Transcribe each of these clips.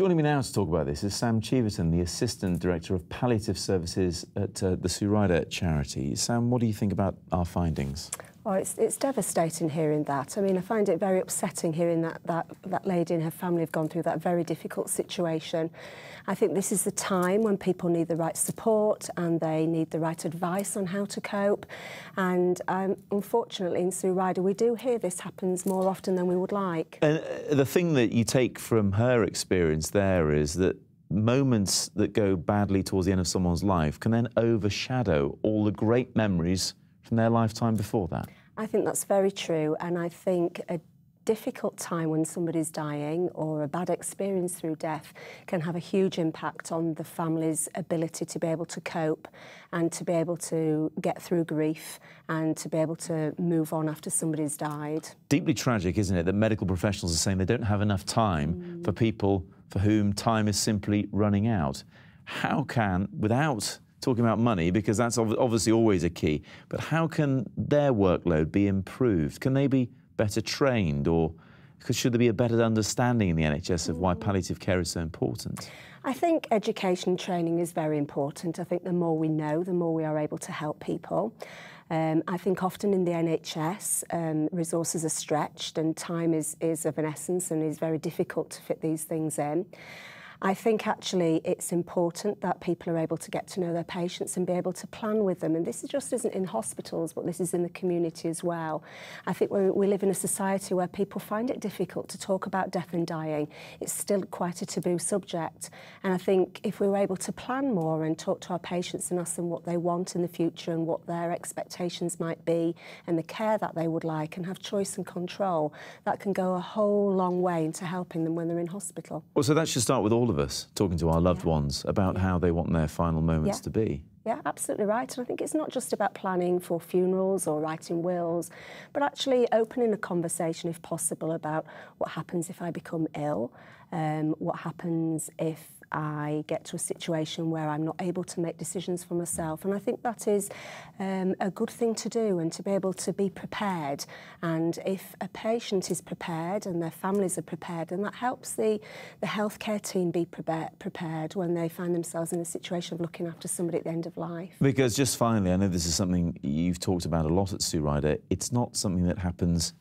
Joining me now to talk about this is Sam Cheverton, the Assistant Director of Palliative Services at uh, the Surida Charity. Sam, what do you think about our findings? Oh, it's, it's devastating hearing that. I mean, I find it very upsetting hearing that, that that lady and her family have gone through that very difficult situation. I think this is the time when people need the right support and they need the right advice on how to cope. And um, unfortunately, in Sue Ryder, we do hear this happens more often than we would like. And uh, the thing that you take from her experience there is that moments that go badly towards the end of someone's life can then overshadow all the great memories – from their lifetime before that? I think that's very true, and I think a difficult time when somebody's dying or a bad experience through death can have a huge impact on the family's ability to be able to cope and to be able to get through grief and to be able to move on after somebody's died. Deeply tragic, isn't it, that medical professionals are saying they don't have enough time mm. for people for whom time is simply running out. How can, without talking about money because that's obviously always a key, but how can their workload be improved? Can they be better trained or should there be a better understanding in the NHS of why mm. palliative care is so important? I think education training is very important. I think the more we know, the more we are able to help people. Um, I think often in the NHS, um, resources are stretched and time is, is of an essence and is very difficult to fit these things in. I think actually it's important that people are able to get to know their patients and be able to plan with them. And this just isn't in hospitals, but this is in the community as well. I think we live in a society where people find it difficult to talk about death and dying. It's still quite a taboo subject. And I think if we were able to plan more and talk to our patients and ask them what they want in the future and what their expectations might be and the care that they would like and have choice and control, that can go a whole long way into helping them when they're in hospital. Well, so that should start with all of us talking to our loved yeah. ones about how they want their final moments yeah. to be. Yeah, absolutely right. And I think it's not just about planning for funerals or writing wills, but actually opening a conversation, if possible, about what happens if I become ill, um, what happens if I get to a situation where I'm not able to make decisions for myself. And I think that is um, a good thing to do and to be able to be prepared. And if a patient is prepared and their families are prepared, and that helps the, the healthcare team be prepared when they find themselves in a situation of looking after somebody at the end of life. Because just finally, I know this is something you've talked about a lot at Sue Ryder. it's not something that happens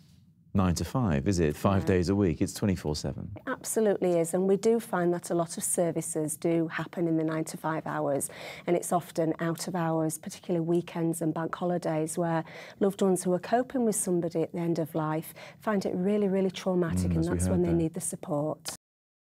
nine to five, is it? Five yeah. days a week. It's 24 7. It absolutely is. And we do find that a lot of services do happen in the nine to five hours. And it's often out of hours, particularly weekends and bank holidays, where loved ones who are coping with somebody at the end of life find it really, really traumatic. Mm, and that's when that. they need the support.